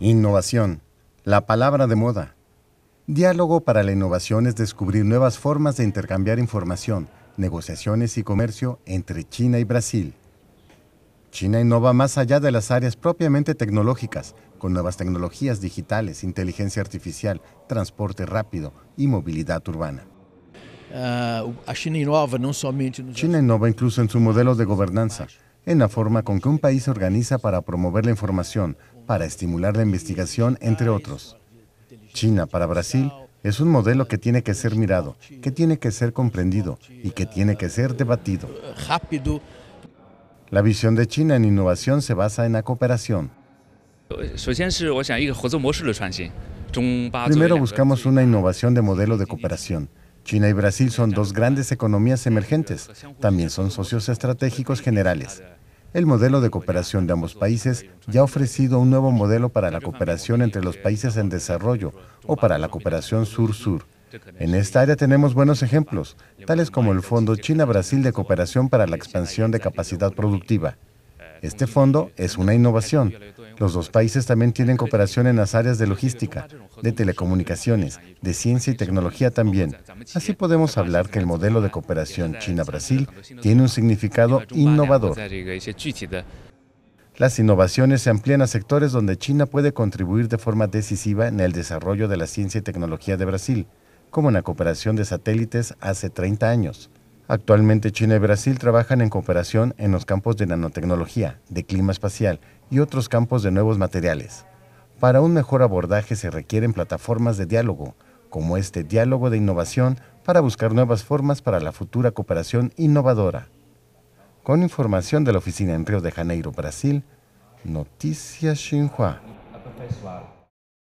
Innovación, la palabra de moda. Diálogo para la innovación es descubrir nuevas formas de intercambiar información, negociaciones y comercio entre China y Brasil. China innova más allá de las áreas propiamente tecnológicas, con nuevas tecnologías digitales, inteligencia artificial, transporte rápido y movilidad urbana. Ah, China innova incluso en su modelo de gobernanza, en la forma con que un país se organiza para promover la información, para estimular la investigación, entre otros. China para Brasil es un modelo que tiene que ser mirado, que tiene que ser comprendido y que tiene que ser debatido. La visión de China en innovación se basa en la cooperación. Primero buscamos una innovación de modelo de cooperación. China y Brasil son dos grandes economías emergentes. También son socios estratégicos generales. El modelo de cooperación de ambos países ya ha ofrecido un nuevo modelo para la cooperación entre los países en desarrollo o para la cooperación sur-sur. En esta área tenemos buenos ejemplos, tales como el Fondo China-Brasil de Cooperación para la Expansión de Capacidad Productiva. Este fondo es una innovación. Los dos países también tienen cooperación en las áreas de logística, de telecomunicaciones, de ciencia y tecnología también. Así podemos hablar que el modelo de cooperación China-Brasil tiene un significado innovador. Las innovaciones se amplían a sectores donde China puede contribuir de forma decisiva en el desarrollo de la ciencia y tecnología de Brasil, como en la cooperación de satélites hace 30 años. Actualmente China y Brasil trabajan en cooperación en los campos de nanotecnología, de clima espacial y otros campos de nuevos materiales. Para un mejor abordaje se requieren plataformas de diálogo, como este diálogo de innovación para buscar nuevas formas para la futura cooperación innovadora. Con información de la oficina en Río de Janeiro, Brasil, Noticias Xinhua.